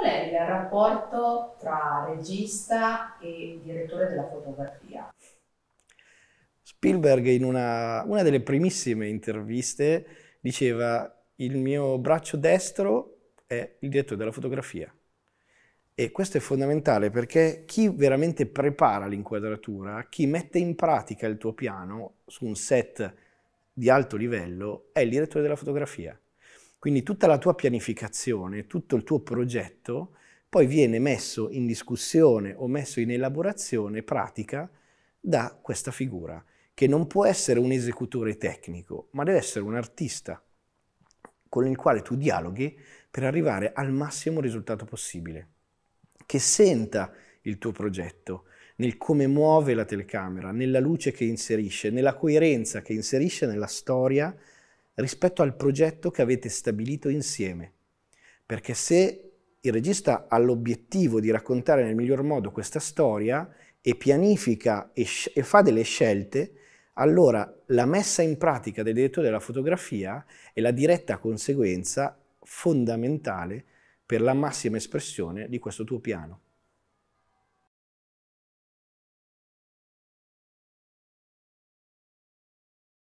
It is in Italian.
Qual è il rapporto tra regista e direttore della fotografia? Spielberg in una, una delle primissime interviste diceva il mio braccio destro è il direttore della fotografia. E questo è fondamentale perché chi veramente prepara l'inquadratura, chi mette in pratica il tuo piano su un set di alto livello, è il direttore della fotografia. Quindi tutta la tua pianificazione, tutto il tuo progetto poi viene messo in discussione o messo in elaborazione pratica da questa figura, che non può essere un esecutore tecnico, ma deve essere un artista con il quale tu dialoghi per arrivare al massimo risultato possibile, che senta il tuo progetto nel come muove la telecamera, nella luce che inserisce, nella coerenza che inserisce nella storia rispetto al progetto che avete stabilito insieme. Perché se il regista ha l'obiettivo di raccontare nel miglior modo questa storia e pianifica e, e fa delle scelte, allora la messa in pratica del direttore della fotografia è la diretta conseguenza fondamentale per la massima espressione di questo tuo piano.